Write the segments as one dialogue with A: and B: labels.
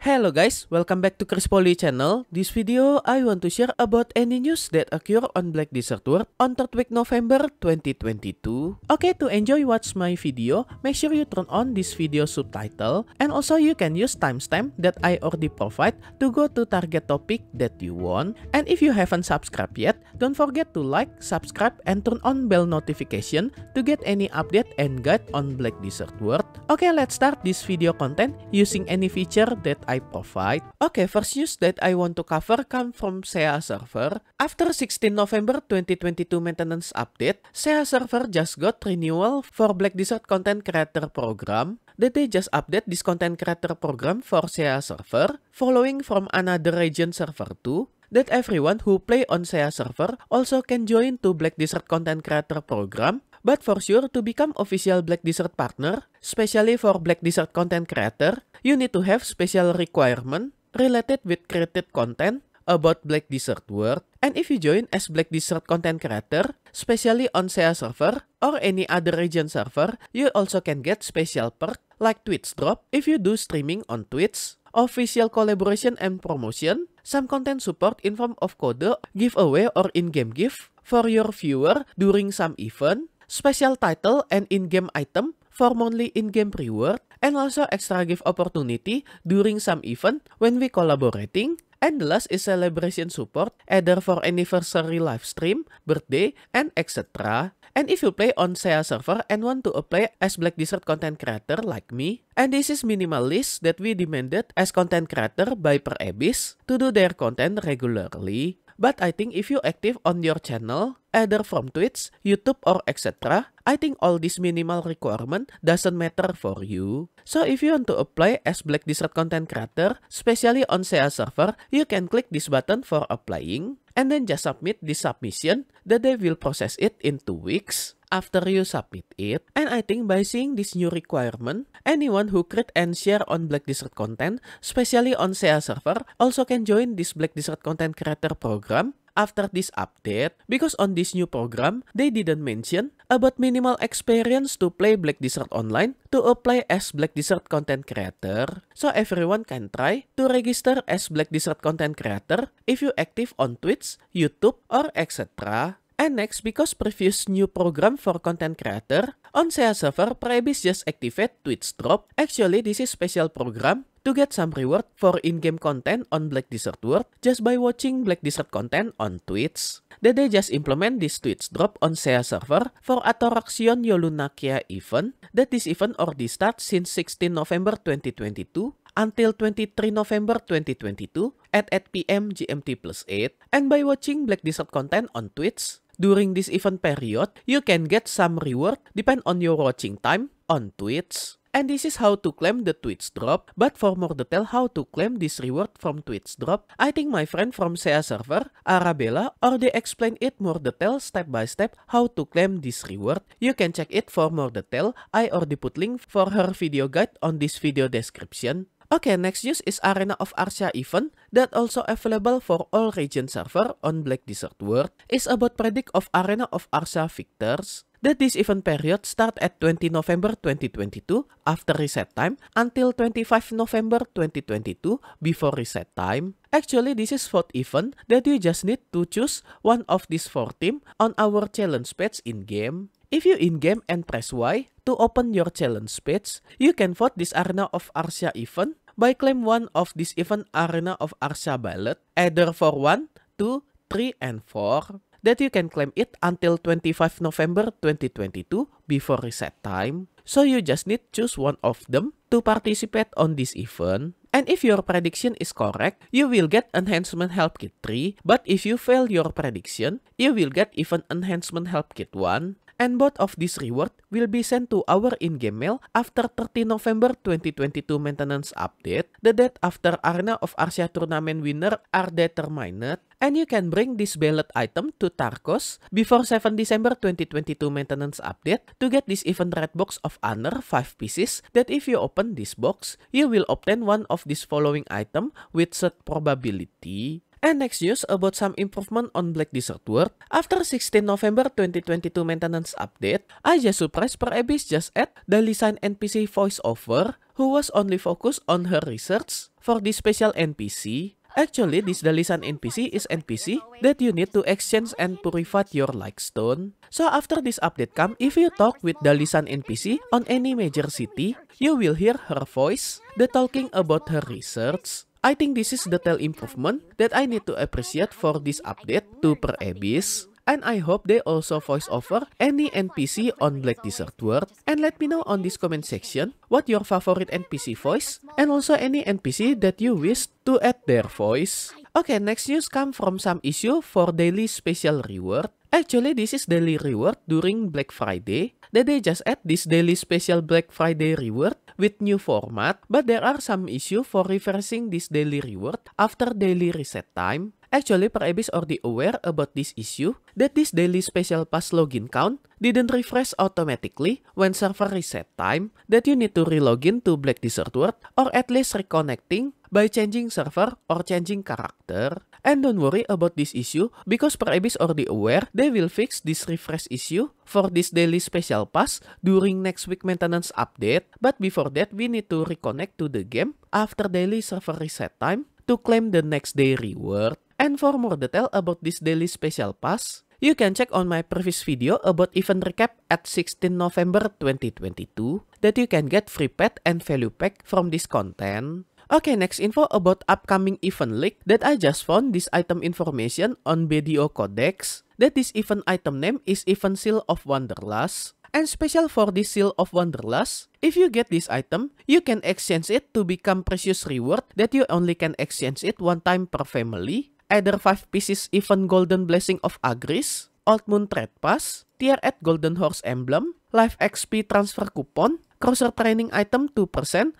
A: Hello guys, welcome back to Chris Poly channel. This video, I want to share about any news that occur on Black Desert World on 3rd week November 2022. Okay, to enjoy watch my video, make sure you turn on this video subtitle and also you can use timestamp that I already provide to go to target topic that you want. And if you haven't subscribed yet, don't forget to like, subscribe, and turn on bell notification to get any update and guide on Black Desert World. Okay, let's start this video content using any feature that I provide? Okay, first news that I want to cover come from SEA server. After 16 November 2022 maintenance update, SEA server just got renewal for Black Desert Content Creator Program. That they just update this content creator program for SEA server, following from another region server too. that everyone who play on SEA server also can join to Black Desert Content Creator Program but for sure to become official Black Desert partner, especially for Black Desert content creator, you need to have special requirement related with created content about Black Desert World. And if you join as Black Desert content creator, especially on SEA server or any other region server, you also can get special perk like Twitch drop if you do streaming on Twitch, official collaboration and promotion, some content support in form of code, giveaway or in-game gift for your viewer during some event, special title and in-game item, formerly in-game reward, and also extra gift opportunity during some event when we collaborating. And the last is celebration support, either for anniversary live stream, birthday, and etc. And if you play on SEA server and want to apply as Black Desert content creator like me, and this is minimal list that we demanded as content creator by per abyss to do their content regularly. But I think if you active on your channel, either from Twitch, YouTube, or etc., I think all this minimal requirement doesn't matter for you. So if you want to apply as Black Desert content creator, especially on SEA server, you can click this button for applying, and then just submit the submission that they will process it in two weeks. after you submit it. And I think by seeing this new requirement, anyone who create and share on Black Desert content, especially on SEA server, also can join this Black Desert content creator program after this update because on this new program, they didn't mention about minimal experience to play Black Desert Online to apply as Black Desert content creator. So everyone can try to register as Black Desert content creator if you active on Twitch, YouTube, or etc. And because previous new program for content creator, on SEA server, Prebis just activate Twitch Drop. Actually, this is special program to get some reward for in-game content on Black Desert World just by watching Black Desert content on Twitch. That they just implement this Twitch drop on SEA server for Atoraxion Yolunakia event that this event already start since 16 November 2022 until 23 November 2022 at 8 p.m. GMT plus 8 and by watching Black Desert content on Twitch during this event period, you can get some reward depend on your watching time on Twitch. And this is how to claim the Twitch drop, but for more detail how to claim this reward from Twitch drop, I think my friend from SEA server, Arabella, already explained it more detail step by step how to claim this reward. You can check it for more detail, I already put link for her video guide on this video description. Okay, next use is Arena of Arsia event that also available for all region server on Black Desert World is about predict of Arena of Arsia victors that this event period start at 20 November 2022 after reset time until 25 November 2022 before reset time. Actually, this is fourth event that you just need to choose one of these four team on our challenge page in-game. If you in-game and press Y to open your challenge page, you can vote this Arena of Arsia event by claim one of this event arena of Arsha Ballot, either for 1, 2, 3, and 4, that you can claim it until 25 November 2022 before reset time. So you just need choose one of them to participate on this event. And if your prediction is correct, you will get Enhancement Help Kit 3. But if you fail your prediction, you will get even Enhancement Help Kit 1. and both of these reward will be sent to our in-game mail after 30 November 2022 maintenance update. The date after Arena of Arsia tournament winner are determined and you can bring this ballot item to Tarkos before 7 December 2022 maintenance update to get this event red box of honor 5 pieces that if you open this box, you will obtain one of these following item with set probability And next news about some improvement on Black Desert World. After 16 November 2022 maintenance update, I just surprised per Abyss just add the design NPC voiceover who was only focused on her research for this special NPC. Actually, this Dalisan NPC is NPC that you need to exchange and purify your Stone. So after this update come, if you talk with Dalisan NPC on any major city, you will hear her voice, the talking about her research. I think this is the tell improvement that I need to appreciate for this update to per abyss. And I hope they also voice over any NPC on Black Desert World. And let me know on this comment section what your favorite NPC voice and also any NPC that you wish to add their voice. Okay, next news come from some issue for daily special reward. Actually, this is daily reward during Black Friday that they just add this daily special Black Friday reward with new format, but there are some issue for reversing this daily reward after daily reset time Actually, per already aware about this issue that this daily special pass login count didn't refresh automatically when server reset time that you need to relogin to Black Desert World or at least reconnecting by changing server or changing character. And don't worry about this issue because per already aware they will fix this refresh issue for this daily special pass during next week maintenance update. But before that, we need to reconnect to the game after daily server reset time to claim the next day reward. And for more detail about this daily special pass, you can check on my previous video about event recap at 16 November 2022 that you can get free pet and value pack from this content. Okay, next info about upcoming event leak that I just found this item information on BDO Codex that this event item name is Event Seal of Wanderlust. And special for this Seal of Wanderlust, if you get this item, you can exchange it to become precious reward that you only can exchange it one time per family. either 5 pieces even golden blessing of Agris, Old Moon Trade Pass, Tier at Golden Horse Emblem, Life XP Transfer Coupon, Crosser Training Item 2%, 50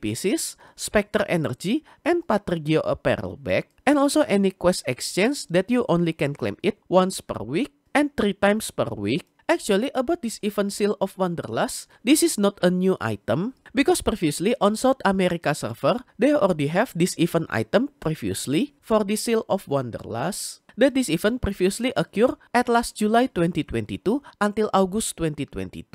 A: pieces, Spectre Energy, and Patrigio Apparel Bag, and also any quest exchange that you only can claim it once per week and 3 times per week. Actually, about this event seal of Wanderlust, this is not a new item because previously on South America server, they already have this event item previously for the seal of Wanderlust. That this event previously occurred at last July 2022 until August 2022.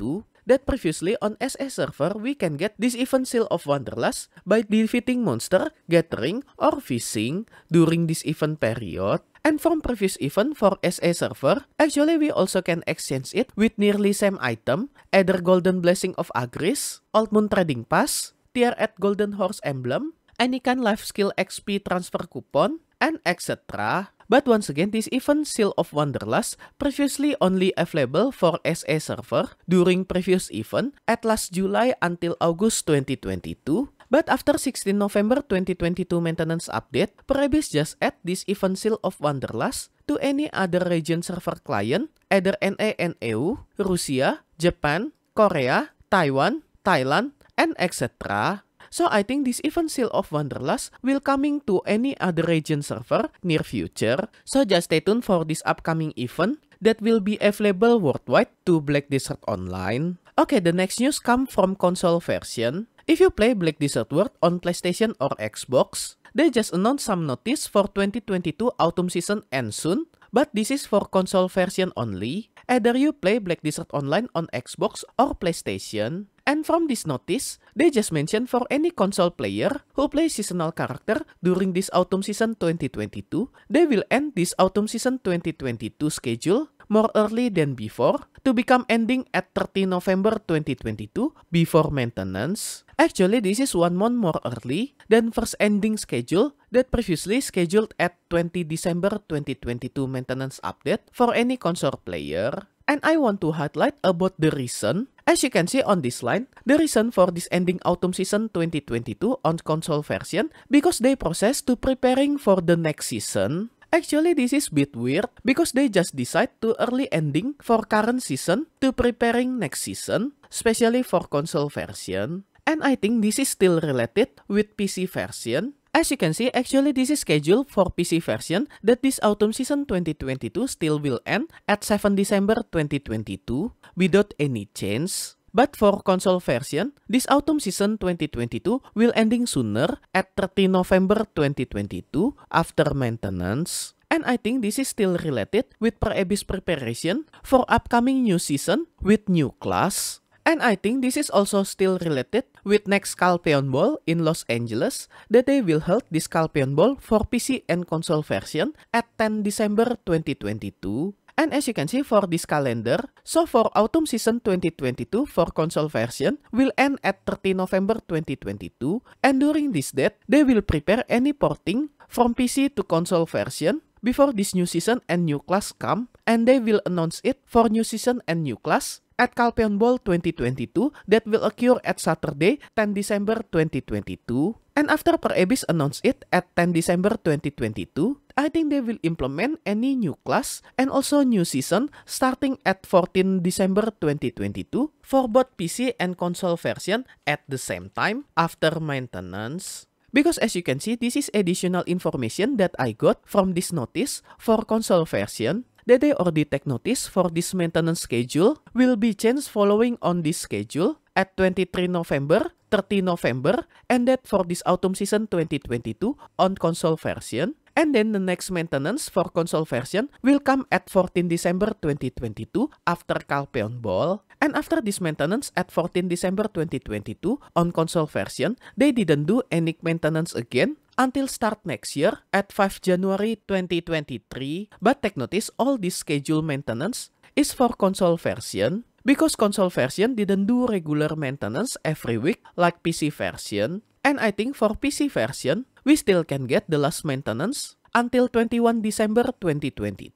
A: That previously on SS server, we can get this event seal of Wanderlust by defeating monster, gathering, or fishing during this event period. And from previous event for SA server, actually we also can exchange it with nearly same item, either Golden Blessing of Agris, Old Moon Trading Pass, Tier at Golden Horse Emblem, any kind Life Skill XP Transfer Coupon, and etc. But once again, this event Seal of Wanderlust previously only available for SA server during previous event at last July until August 2022 But after 16 November 2022 maintenance update, Prebis just add this event seal of Wanderlust to any other region server client, either NA and EU, Rusia, Japan, Korea, Taiwan, Thailand, and etc. So I think this event seal of Wanderlust will coming to any other region server near future. So just stay tuned for this upcoming event that will be available worldwide to Black Desert Online. Okay, the next news come from console version. If you play Black Desert World on PlayStation or Xbox, they just announced some notice for 2022 autumn season and soon, but this is for console version only. Either you play Black Desert Online on Xbox or PlayStation. And from this notice, they just mentioned for any console player who plays seasonal character during this autumn season 2022, they will end this autumn season 2022 schedule more early than before to become ending at 30 November 2022 before maintenance. Actually, this is one month more early than first ending schedule that previously scheduled at 20 December 2022 maintenance update for any console player. And I want to highlight about the reason As you can see on this line, the reason for this ending autumn season 2022 on console version because they process to preparing for the next season. Actually, this is bit weird because they just decide to early ending for current season to preparing next season, especially for console version. And I think this is still related with PC version. As you can see, actually this is scheduled for PC version that this autumn season 2022 still will end at 7 December 2022 without any change. But for console version, this autumn season 2022 will ending sooner at 30 November 2022 after maintenance. And I think this is still related with pre-abyss preparation for upcoming new season with new class. And I think this is also still related with next Scalpion Ball in Los Angeles that they will hold this Scalpion Ball for PC and console version at 10 December 2022. And as you can see for this calendar, so for autumn season 2022 for console version will end at 30 November 2022 and during this date, they will prepare any porting from PC to console version before this new season and new class come and they will announce it for new season and new class at Calpion Ball 2022 that will occur at Saturday 10 December 2022 And after Parabis announced it at 10 December 2022, I think they will implement any new class and also new season starting at 14 December 2022 for both PC and console version at the same time after maintenance. Because as you can see, this is additional information that I got from this notice for console version. The day or the tech notice for this maintenance schedule will be changed following on this schedule at 23 November, 30 November, and that for this autumn season 2022 on console version. And then the next maintenance for console version will come at 14 December 2022 after Calpeon Ball. And after this maintenance at 14 December 2022 on console version, they didn't do any maintenance again until start next year at 5 January 2023. But take notice all this schedule maintenance is for console version because console version didn't do regular maintenance every week like PC version, and I think for PC version, we still can get the last maintenance until 21 December 2022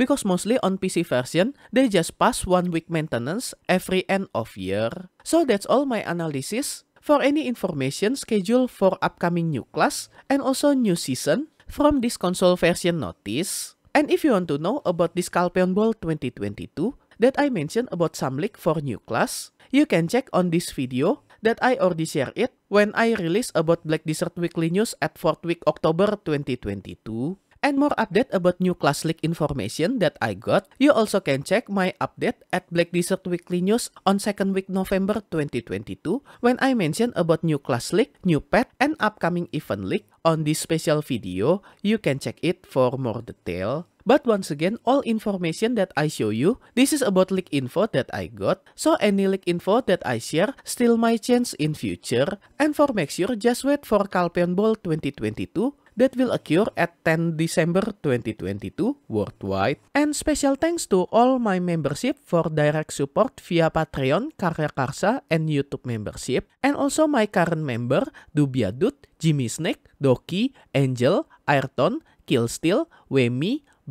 A: because mostly on PC version, they just pass one week maintenance every end of year. So that's all my analysis. For any information schedule for upcoming new class and also new season from this console version notice. And if you want to know about this Calpeon Ball 2022, that I mentioned about some Samlik for new class, you can check on this video that I already share it when I release about Black Desert Weekly News at 4th week October 2022. And more update about new class leak information that I got, you also can check my update at Black Desert Weekly News on 2nd week November 2022 when I mention about new class leak, new pet, and upcoming event leak on this special video. You can check it for more detail. But once again, all information that I show you, this is about leak info that I got. So any leak info that I share still my chance in future. And for make sure, just wait for Calpion Ball 2022 that will occur at 10 December 2022 worldwide. And special thanks to all my membership for direct support via Patreon, Karya Karsa, and YouTube membership. And also my current member, Dubiadut, Jimmy Snake, Doki, Angel, Ayrton, Killsteel, Wemi,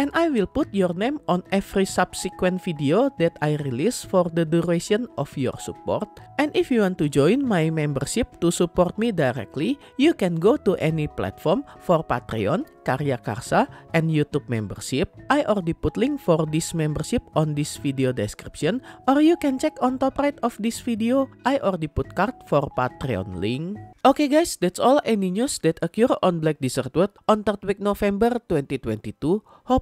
A: and I will put your name on every subsequent video that I release for the duration of your support. And if you want to join my membership to support me directly, you can go to any platform for Patreon, Karya Karsa, and YouTube membership. I already put link for this membership on this video description or you can check on top right of this video. I already put card for Patreon link. Okay guys, that's all any news that occur on Black Desert World on 3rd week November 2022. Hope